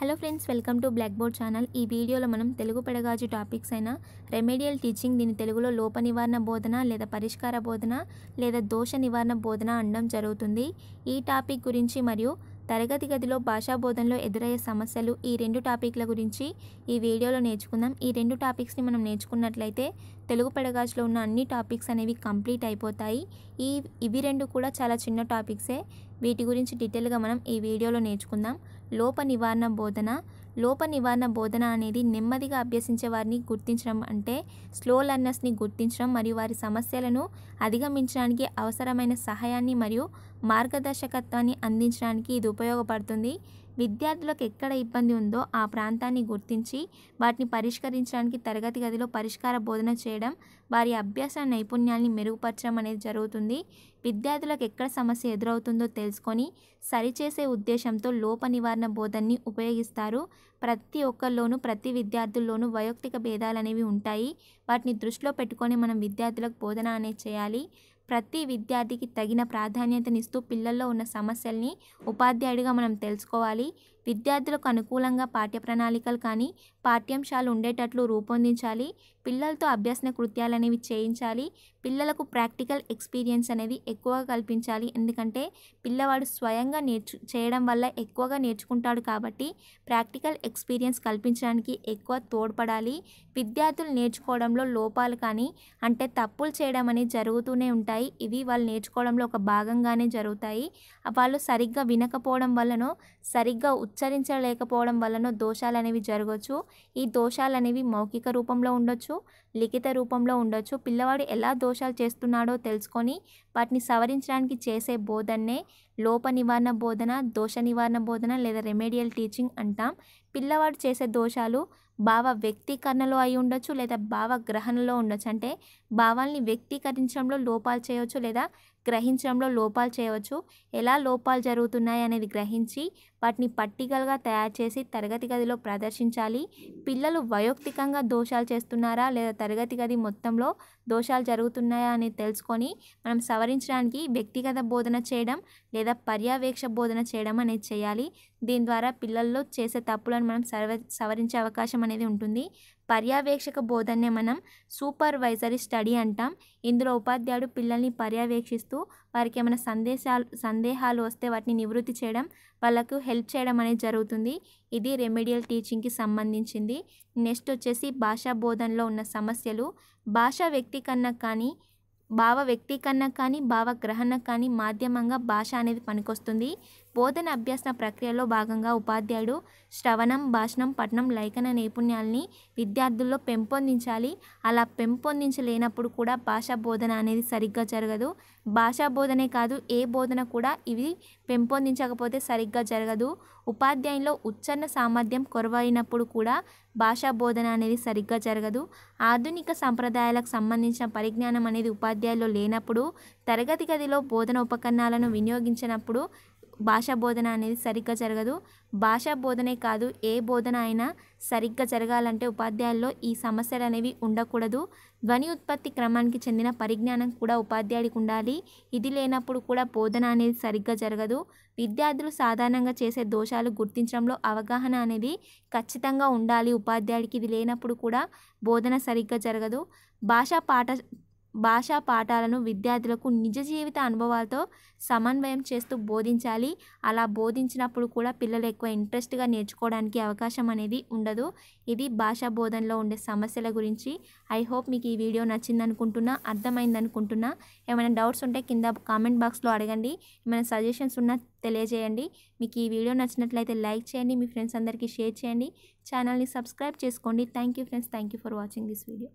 hello friends welcome to black board channel ఈ వీడియోలో మనం తెలుగు పెడగాజు టాపిక్స్ అయిన రెమెడియల్ టీచింగ్ దీని తెలుగులో లోప నివారణ బోధన లేదా పరిష్కార బోధన లేదా దోష నివారణ బోధన అనడం జరుగుతుంది ఈ టాపిక్ గురించి మరియు తరగతి గదిలో భాషా బోధనలో ఎదురయ్యే సమస్యలు ఈ రెండు టాపిక్ల గురించి ఈ వీడియోలో నేర్చుకుందాం ఈ రెండు టాపిక్స్ని మనం నేర్చుకున్నట్లయితే తెలుగు పెడగాజులో ఉన్న అన్ని టాపిక్స్ అనేవి కంప్లీట్ అయిపోతాయి ఈ ఇవి రెండు కూడా చాలా చిన్న టాపిక్సే వీటి గురించి డీటెయిల్గా మనం ఈ వీడియోలో నేర్చుకుందాం లోప నివారణ బోధన లోప నివారణ బోధన అనేది నెమ్మదిగా అభ్యసించే వారిని గుర్తించడం అంటే స్లో లర్నర్స్ని గుర్తించడం మరియు వారి సమస్యలను అధిగమించడానికి అవసరమైన సహాయాన్ని మరియు మార్గదర్శకత్వాన్ని అందించడానికి ఇది ఉపయోగపడుతుంది విద్యార్థులకు ఎక్కడ ఇబ్బంది ఉందో ఆ ప్రాంతాన్ని గుర్తించి వాటిని పరిష్కరించడానికి తరగతి గదిలో పరిష్కార బోధన చేయడం వారి అభ్యాస నైపుణ్యాన్ని మెరుగుపరచడం అనేది జరుగుతుంది విద్యార్థులకు ఎక్కడ సమస్య ఎదురవుతుందో తెలుసుకొని సరిచేసే ఉద్దేశంతో లోప నివారణ బోధనని ఉపయోగిస్తారు ప్రతి ఒక్కరిలోనూ ప్రతి విద్యార్థుల్లోనూ వైయక్తిక భేదాలు అనేవి ఉంటాయి వాటిని దృష్టిలో పెట్టుకొని మనం విద్యార్థులకు బోధన అనేది చేయాలి ప్రతి విద్యార్థికి తగిన ప్రాధాన్యతనిస్తూ పిల్లల్లో ఉన్న సమస్యల్ని ఉపాధ్యాయుడిగా మనం తెలుసుకోవాలి విద్యార్థులకు అనుకూలంగా పాఠ్య ప్రణాళికలు కానీ పాఠ్యాంశాలు ఉండేటట్లు రూపొందించాలి పిల్లలతో అభ్యసన కృత్యాలు అనేవి చేయించాలి పిల్లలకు ప్రాక్టికల్ ఎక్స్పీరియన్స్ అనేది ఎక్కువగా కల్పించాలి ఎందుకంటే పిల్లవాడు స్వయంగా నేర్చు చేయడం వల్ల ఎక్కువగా నేర్చుకుంటాడు కాబట్టి ప్రాక్టికల్ ఎక్స్పీరియన్స్ కల్పించడానికి ఎక్కువ తోడ్పడాలి విద్యార్థులు నేర్చుకోవడంలో లోపాలు కానీ అంటే తప్పులు చేయడం అనేది జరుగుతూనే ఉంటాయి ఇవి వాళ్ళు నేర్చుకోవడంలో ఒక భాగంగానే జరుగుతాయి వాళ్ళు సరిగ్గా వినకపోవడం వల్లనో సరిగ్గా ఉచ్చరించలేకపోవడం వలన దోషాలు అనేవి జరగవచ్చు ఈ దోషాలు అనేవి మౌఖిక రూపంలో ఉండొచ్చు లిఖిత రూపంలో ఉండొచ్చు పిల్లవాడు ఎలా దోషాలు చేస్తున్నాడో తెలుసుకొని వాటిని సవరించడానికి చేసే బోధన్నే లోప నివారణ బోధన దోష నివారణ బోధన లేదా రెమెడియల్ టీచింగ్ అంటాం పిల్లవాడు చేసే దోషాలు భావ వ్యక్తీకరణలో అయి ఉండొచ్చు లేదా భావ గ్రహణలో ఉండొచ్చు అంటే భావాల్ని వ్యక్తీకరించడంలో లోపాలు చేయవచ్చు లేదా గ్రహించడంలో లోపాలు చేయవచ్చు ఎలా లోపాలు జరుగుతున్నాయి అనేది గ్రహించి వాటిని పట్టికలుగా తయారు చేసి తరగతి గదిలో ప్రదర్శించాలి పిల్లలు వయోక్తికంగా దోషాలు చేస్తున్నారా లేదా తరగతి గది మొత్తంలో దోషాలు జరుగుతున్నాయా అని తెలుసుకొని మనం సవరించడానికి వ్యక్తిగత బోధన చేయడం లేదా పర్యవేక్ష బోధన చేయడం అనేది చేయాలి దీని ద్వారా పిల్లల్లో చేసే తప్పులను మనం సవ సవరించే అవకాశం అనేది ఉంటుంది పర్యవేక్షక బోధనే మనం సూపర్వైజరీ స్టడీ అంటాం ఇందులో ఉపాధ్యాయుడు పిల్లల్ని పర్యవేక్షిస్తూ వారికి ఏమైనా సందేశాలు సందేహాలు వస్తే వాటిని నివృత్తి చేయడం వాళ్ళకు హెల్ప్ చేయడం అనేది జరుగుతుంది ఇది రెమెడియల్ టీచింగ్కి సంబంధించింది నెక్స్ట్ వచ్చేసి భాషా బోధనలో ఉన్న సమస్యలు భాషా వ్యక్తీకరణ కానీ భావ వ్యక్తీకరణ కానీ భావ గ్రహణ కానీ మాధ్యమంగా భాష అనేది పనికొస్తుంది బోధన అభ్యాస ప్రక్రియలో భాగంగా ఉపాధ్యాయుడు శ్రవణం భాషణం పఠనం లైఖన నైపుణ్యాల్ని విద్యార్థుల్లో పెంపొందించాలి అలా పెంపొందించలేనప్పుడు కూడా భాషా బోధన అనేది సరిగ్గా జరగదు భాషా బోధనే కాదు ఏ బోధన కూడా ఇవి పెంపొందించకపోతే సరిగ్గా జరగదు ఉపాధ్యాయుల్లో ఉచ్చరణ సామర్థ్యం కొరవైనప్పుడు కూడా భాషా బోధన అనేది సరిగ్గా జరగదు ఆధునిక సంప్రదాయాలకు సంబంధించిన పరిజ్ఞానం అనేది ఉపాధ్యాయుల్లో లేనప్పుడు తరగతి గదిలో బోధన ఉపకరణాలను వినియోగించినప్పుడు భాషా బోధన అనేది సరిగ్గా జరగదు భాషా బోధనే కాదు ఏ బోధన అయినా సరిగ్గా జరగాలంటే ఉపాధ్యాయుల్లో ఈ సమస్యలు అనేవి ఉండకూడదు ధ్వని ఉత్పత్తి క్రమానికి చెందిన పరిజ్ఞానం కూడా ఉపాధ్యాయుడికి ఉండాలి ఇది లేనప్పుడు కూడా బోధన అనేది సరిగ్గా జరగదు విద్యార్థులు సాధారణంగా చేసే దోషాలు గుర్తించడంలో అవగాహన అనేది ఖచ్చితంగా ఉండాలి ఉపాధ్యాయుడికి ఇది లేనప్పుడు కూడా బోధన సరిగ్గా జరగదు భాషా పాఠ భాషా పాఠాలను విద్యార్థులకు నిజ జీవిత అనుభవాలతో సమన్వయం చేస్తూ బోధించాలి అలా బోధించినప్పుడు కూడా పిల్లలు ఎక్కువ ఇంట్రెస్ట్గా నేర్చుకోవడానికి అవకాశం అనేది ఉండదు ఇది భాషా బోధనలో ఉండే సమస్యల గురించి ఐ హోప్ మీకు ఈ వీడియో నచ్చింది అనుకుంటున్నా అర్థమైంది అనుకుంటున్నా ఏమైనా డౌట్స్ ఉంటే కింద కామెంట్ బాక్స్లో అడగండి ఏమైనా సజెషన్స్ ఉన్నా తెలియజేయండి మీకు ఈ వీడియో నచ్చినట్లయితే లైక్ చేయండి మీ ఫ్రెండ్స్ అందరికీ షేర్ చేయండి ఛానల్ని సబ్స్క్రైబ్ చేసుకోండి thank you friends thank you for watching this video